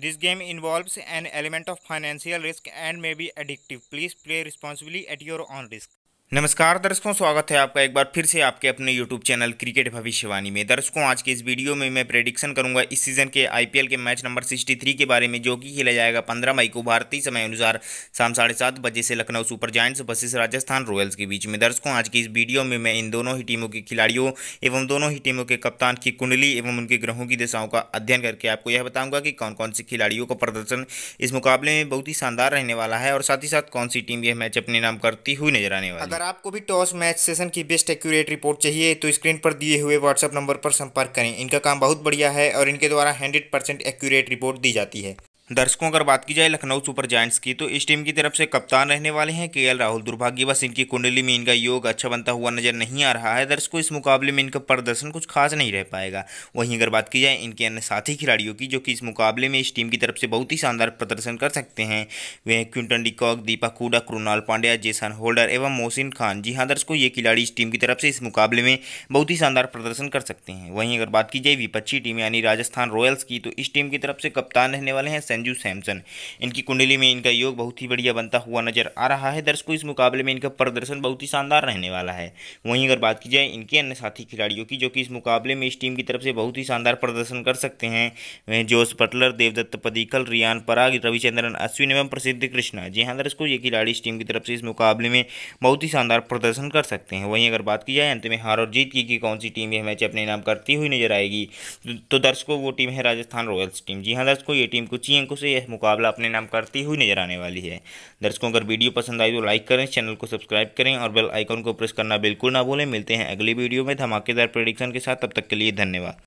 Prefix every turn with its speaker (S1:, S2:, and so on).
S1: This game involves an element of financial risk and may be addictive. Please play responsibly at your own risk. नमस्कार दर्शकों स्वागत है आपका एक बार फिर से आपके अपने यूट्यूब चैनल क्रिकेट भविष्यवाणी में दर्शकों आज के इस वीडियो में मैं प्रेडिक्शन करूंगा इस सीज़न के आईपीएल के मैच नंबर 63 के बारे में जो कि खेला जाएगा 15 मई को भारतीय समय अनुसार शाम साढ़े सात बजे से Lucknow Super Giants versus Rajasthan Royals के बीच में दर्शकों आज की इस वीडियो में मैं इन दोनों ही टीमों के खिलाड़ियों एवं दोनों ही टीमों के कप्तान की कुंडली एवं उनके ग्रहों की दिशाओं का अध्ययन करके आपको यह बताऊँगा कि कौन कौन से खिलाड़ियों का प्रदर्शन इस मुकाबले में बहुत ही शानदार रहने वाला है और साथ ही साथ कौन सी टीम यह मैच अपने नाम करती हुई नजर आने वाली है अगर आपको भी टॉस मैच सेशन की बेस्ट एक्यूरेट रिपोर्ट चाहिए तो स्क्रीन पर दिए हुए व्हाट्सअप नंबर पर संपर्क करें इनका काम बहुत बढ़िया है और इनके द्वारा हंड्रेड परसेंट एक्यूरेट रिपोर्ट दी जाती है दर्शकों अगर बात की जाए लखनऊ सुपर जायंट्स की तो इस टीम की तरफ से कप्तान रहने वाले हैं के राहुल दुर्भाग्यवश इनकी कुंडली में इनका योग अच्छा बनता हुआ नजर नहीं आ रहा है दर्शकों इस मुकाबले में इनका प्रदर्शन कुछ खास नहीं रह पाएगा वहीं अगर बात की जाए इनके अन्य साथी खिलाड़ियों की जो कि इस मुकाबले में इस टीम की तरफ से बहुत ही शानदार प्रदर्शन कर सकते हैं वे क्विंटन डिकॉक दीपा कूडा कृणाल पांड्या जेसन होल्डर एवं मोहसिन खान जी हाँ दर्शकों ये खिलाड़ी इस टीम की तरफ से इस मुकाबले में बहुत ही शानदार प्रदर्शन कर सकते हैं वहीं अगर बात की जाए विपक्षी टीम यानी राजस्थान रॉयल्स की तो इस टीम की तरफ से कप्तान रहने वाले हैं संजू सैमसन इनकी कुंडली में इनका योग बहुत ही बढ़िया बनता हुआ नजर आ रहा है दर्शकों इस मुकाबले में इनका प्रदर्शन बहुत ही शानदार रहने वाला है वहीं अगर बात की जाए इनके अन्य साथी खिलाड़ियों की जो कि इस मुकाबले में इस टीम की तरफ से बहुत ही शानदार प्रदर्शन कर सकते हैं वह जोश पटलर देवदत्त पदीकल रियान पराग रविचंद्रन अश्विन एवं प्रसिद्ध कृष्णा जी हाँ दर्शकों ये खिलाड़ी इस टीम की तरफ से इस मुकाबले में बहुत ही शानदार प्रदर्शन कर सकते हैं वहीं अगर बात की जाए अंत में हार और जीत की कि कौन सी टीम यह मैच अपने नाम करती हुई नजर आएगी तो दर्शकों वो टीम है राजस्थान रॉयल्स टीम जी हाँ दर्शकों ये टीम कुछ ही को से यह मुकाबला अपने नाम करती हुई नजर आने वाली है दर्शकों अगर वीडियो पसंद आई तो लाइक करें चैनल को सब्सक्राइब करें और बेल आइकॉन को प्रेस करना बिल्कुल ना भूलें मिलते हैं अगली वीडियो में धमाकेदार प्रडिक्शन के साथ तब तक के लिए धन्यवाद